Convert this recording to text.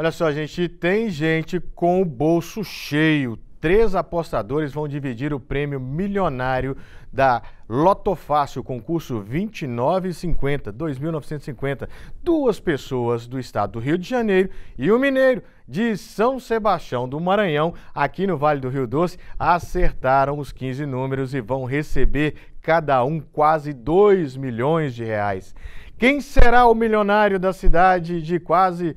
Olha só, gente, tem gente com o bolso cheio. Três apostadores vão dividir o prêmio milionário da Loto concurso 2950, 2950. Duas pessoas do estado do Rio de Janeiro e um mineiro de São Sebastião do Maranhão, aqui no Vale do Rio Doce, acertaram os 15 números e vão receber cada um quase 2 milhões de reais. Quem será o milionário da cidade de quase